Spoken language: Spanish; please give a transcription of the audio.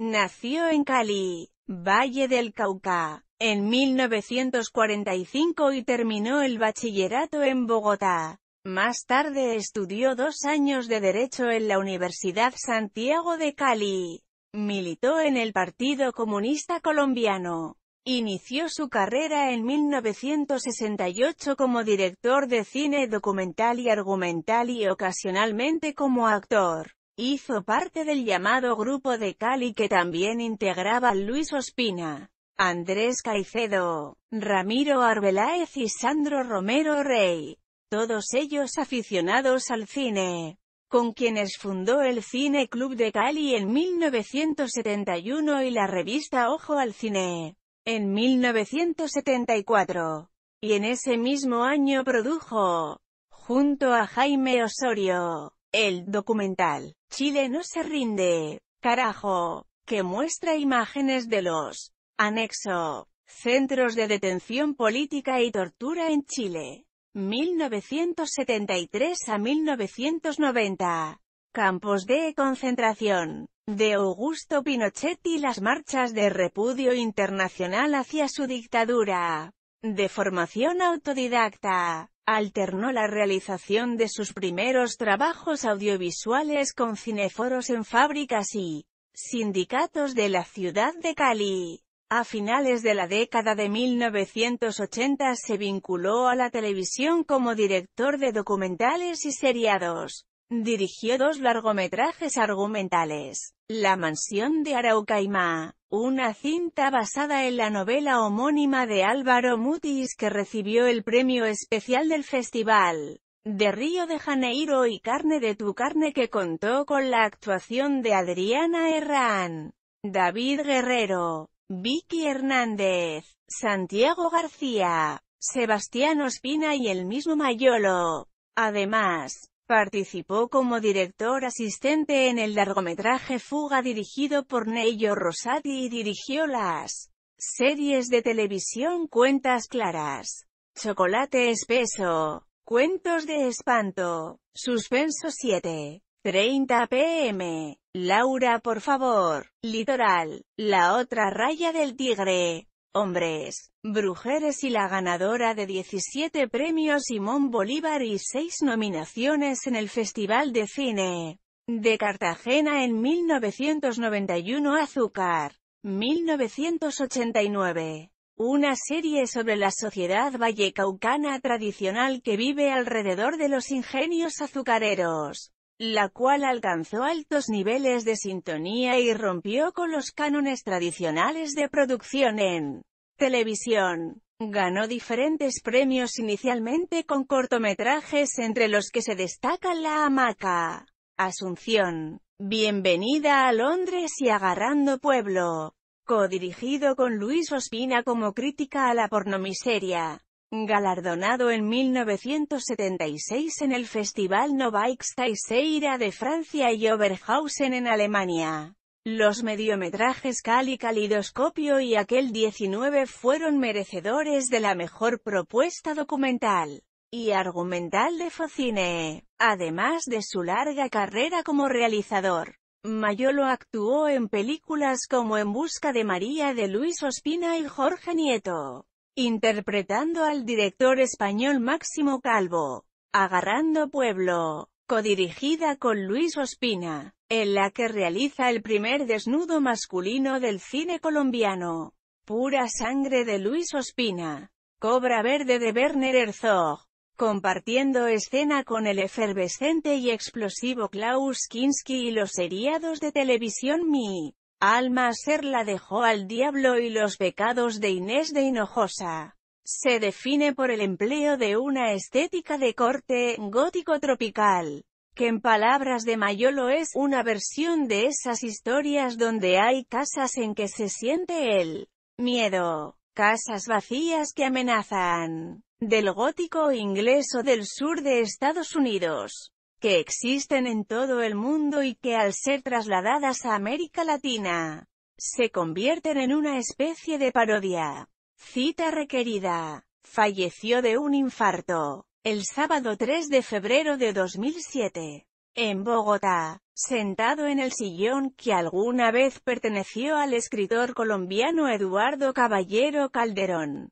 Nació en Cali, Valle del Cauca, en 1945 y terminó el bachillerato en Bogotá. Más tarde estudió dos años de Derecho en la Universidad Santiago de Cali. Militó en el Partido Comunista Colombiano. Inició su carrera en 1968 como director de cine documental y argumental y ocasionalmente como actor. Hizo parte del llamado Grupo de Cali que también integraba Luis Ospina, Andrés Caicedo, Ramiro Arbeláez y Sandro Romero Rey, todos ellos aficionados al cine, con quienes fundó el Cine Club de Cali en 1971 y la revista Ojo al Cine, en 1974, y en ese mismo año produjo, junto a Jaime Osorio, el documental, Chile no se rinde, carajo, que muestra imágenes de los anexo, centros de detención política y tortura en Chile, 1973 a 1990, campos de concentración, de Augusto Pinochet y las marchas de repudio internacional hacia su dictadura, de formación autodidacta. Alternó la realización de sus primeros trabajos audiovisuales con cineforos en fábricas y sindicatos de la ciudad de Cali. A finales de la década de 1980 se vinculó a la televisión como director de documentales y seriados. Dirigió dos largometrajes argumentales, La mansión de Araucaima, una cinta basada en la novela homónima de Álvaro Mutis que recibió el premio especial del festival de Río de Janeiro y Carne de tu carne que contó con la actuación de Adriana Herrán, David Guerrero, Vicky Hernández, Santiago García, Sebastián Ospina y el mismo Mayolo. Además, Participó como director asistente en el largometraje Fuga dirigido por Neyo Rosati y dirigió las series de televisión Cuentas Claras, Chocolate Espeso, Cuentos de Espanto, Suspenso 7, 30 pm, Laura por favor, Litoral, La otra raya del tigre, hombres, Brujeres y la ganadora de 17 premios Simón Bolívar y 6 nominaciones en el Festival de Cine de Cartagena en 1991 Azúcar, 1989. Una serie sobre la sociedad vallecaucana tradicional que vive alrededor de los ingenios azucareros la cual alcanzó altos niveles de sintonía y rompió con los cánones tradicionales de producción en Televisión. Ganó diferentes premios inicialmente con cortometrajes entre los que se destaca La hamaca, Asunción, Bienvenida a Londres y Agarrando Pueblo, codirigido con Luis Ospina como crítica a la pornomiseria, galardonado en 1976 en el Festival Novaix de Francia y Oberhausen en Alemania. Los mediometrajes Cal y Calidoscopio y Aquel 19 fueron merecedores de la mejor propuesta documental y argumental de Focine, además de su larga carrera como realizador. Mayolo actuó en películas como En busca de María de Luis Ospina y Jorge Nieto, interpretando al director español Máximo Calvo, Agarrando Pueblo, codirigida con Luis Ospina en la que realiza el primer desnudo masculino del cine colombiano. Pura sangre de Luis Ospina. Cobra verde de Werner Herzog. Compartiendo escena con el efervescente y explosivo Klaus Kinski y los seriados de televisión Mi. Alma ser la dejó al diablo y los pecados de Inés de Hinojosa. Se define por el empleo de una estética de corte gótico tropical, que en palabras de Mayolo es una versión de esas historias donde hay casas en que se siente el miedo, casas vacías que amenazan, del gótico inglés o del sur de Estados Unidos, que existen en todo el mundo y que al ser trasladadas a América Latina, se convierten en una especie de parodia. Cita requerida. Falleció de un infarto el sábado 3 de febrero de 2007, en Bogotá, sentado en el sillón que alguna vez perteneció al escritor colombiano Eduardo Caballero Calderón.